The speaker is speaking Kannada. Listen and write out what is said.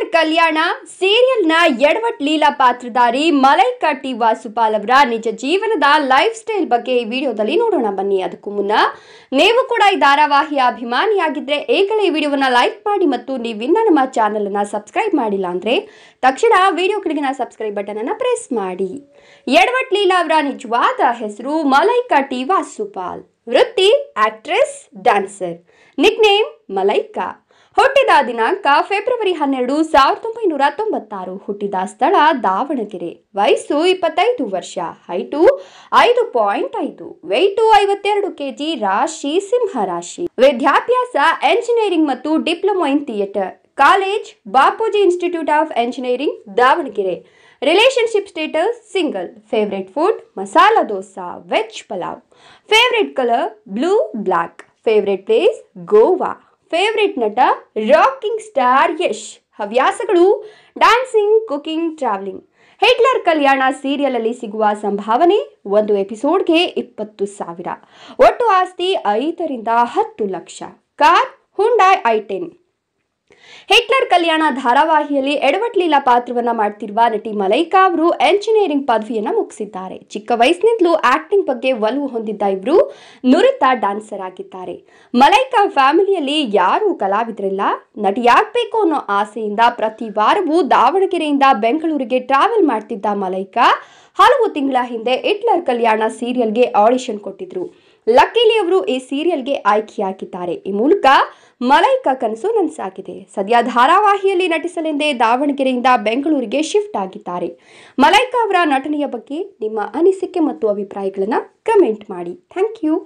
ಸೀನಿಯರ್ ಕಲ್ಯಾಣ ಸೀರಿಯಲ್ನ ಎಡವಟ್ ಲೀಲಾ ಪಾತ್ರಧಾರಿ ಟಿ ವಾಸುಪಾಲ್ ಅವರ ನಿಜ ಜೀವನದ ಲೈಫ್ ಸ್ಟೈಲ್ ಬಗ್ಗೆ ಈ ವಿಡಿಯೋದಲ್ಲಿ ನೋಡೋಣ ಬನ್ನಿ ಅದಕ್ಕೂ ಮುನ್ನ ನೀವು ಕೂಡ ಈ ಧಾರಾವಾಹಿಯ ಅಭಿಮಾನಿಯಾಗಿದ್ರೆ ಈಗಲೇ ಈ ವಿಡಿಯೋವನ್ನ ಲೈಕ್ ಮಾಡಿ ಮತ್ತು ನೀವಿನ್ನ ನಮ್ಮ ಅನ್ನ ಸಬ್ಸ್ಕ್ರೈಬ್ ಮಾಡಿಲ್ಲ ಅಂದ್ರೆ ತಕ್ಷಣ ವಿಡಿಯೋ ಕೆಳಗಿನ ಸಬ್ಸ್ಕ್ರೈಬ್ ಬಟನ್ ಅನ್ನ ಪ್ರೆಸ್ ಮಾಡಿ ಎಡವಟ್ ಲೀಲಾ ಅವರ ನಿಜವಾದ ಹೆಸರು ಟಿ ವಾಸುಪಾಲ್ ವೃತ್ತಿ actress dancer nickname Malaika ಹುಟ್ಟಿದ ದಿನಾಂಕ ಫೆಬ್ರವರಿ ಹನ್ನೆರಡು ಸಾವಿರದ ಒಂಬೈನೂರ ತೊಂಬತ್ತಾರು ಹುಟ್ಟಿದ ಸ್ಥಳ ದಾವಣಗೆರೆ ವಯಸ್ಸು ಇಪ್ಪತ್ತೈದು ವರ್ಷ ಹೈಟು ಐದು ಪಾಯಿಂಟ್ ಐದು ವೆಯ್ಟು ಐವತ್ತೆರಡು ಕೆಜಿ ರಾಶಿ ಸಿಂಹ ರಾಶಿ ವಿದ್ಯಾಭ್ಯಾಸ ಎಂಜಿನಿಯರಿಂಗ್ ಮತ್ತು diploma in theatre college Bapuji institute of engineering Davanagere relationship status single favourite food masala dosa veg pulao favourite colour blue black favourite place Goa favourite ನಟ ರಾಕಿಂಗ್ ಸ್ಟಾರ್ ಯಶ್ ಹವ್ಯಾಸಗಳು dancing cooking travelling Hitler Kalyana serial ಅಲ್ಲಿ ಸಿಗುವ ಸಂಭಾವನೆ ಒಂದು ಎಪಿಸೋಡ್ಗೆ ಇಪ್ಪತ್ತು ಸಾವಿರ ಒಟ್ಟು ಆಸ್ತಿ ಐದರಿಂದ ಹತ್ತು lakh car Hyundai I ten Hitler Kalyana ಧಾರಾವಾಹಿಯಲ್ಲಿ ಎಡವಟ್ ಲೀಲಾ ಪಾತ್ರವನ್ನ ಮಾಡ್ತಿರುವ ನಟಿ ಮಲೈಕಾ ಅವರು ಎಂಜಿನಿಯರಿಂಗ್ ಪದವಿಯನ್ನ ಮುಗಿಸಿದ್ದಾರೆ ಚಿಕ್ಕ ವಯಸ್ಸಿನಿಂದಲೂ ಆಕ್ಟಿಂಗ್ ಬಗ್ಗೆ ಒಲವು ಹೊಂದಿದ್ದ ಇವರು ನುರಿತ ಡಾನ್ಸರ್ ಆಗಿದ್ದಾರೆ ಮಲೈಕಾ ಫ್ಯಾಮಿಲಿಯಲ್ಲಿ ಯಾರೂ ಕಲಾವಿದರಿಲ್ಲ ನಟಿಯಾಗಬೇಕು ಅನ್ನೋ ಆಸೆಯಿಂದ ಪ್ರತಿ ವಾರವೂ ದಾವಣಗೆರೆಯಿಂದ ಬೆಂಗಳೂರಿಗೆ ಟ್ರಾವೆಲ್ ಮಾಡ್ತಿದ್ದ ಮಲೈಕಾ ಹಲವು ತಿಂಗಳ ಹಿಂದೆ ಹಿಟ್ಲರ್ ಕಲ್ಯಾಣ ಸೀರಿಯಲ್ಗೆ ಆಡಿಷನ್ ಕೊಟ್ಟಿದ್ರು ಲಕ್ಕಿಲಿ ಅವರು ಈ ಸೀರಿಯಲ್ಗೆ ಆಯ್ಕೆಯಾಗಿದ್ದಾರೆ ಈ ಮೂಲಕ ಮಲೈಕಾ ಕನಸು ನನಸಾಗಿದೆ ಸದ್ಯ ಧಾರಾವಾಹಿಯಲ್ಲಿ ನಟಿಸಲೆಂದೇ ದಾವಣಗೆರೆಯಿಂದ ಬೆಂಗಳೂರಿಗೆ ಶಿಫ್ಟ್ ಆಗಿದ್ದಾರೆ ಮಲೈಕಾ ಅವರ ನಟನೆಯ ಬಗ್ಗೆ ನಿಮ್ಮ ಅನಿಸಿಕೆ ಮತ್ತು ಅಭಿಪ್ರಾಯಗಳನ್ನು ಕಮೆಂಟ್ ಮಾಡಿ ಥ್ಯಾಂಕ್ ಯು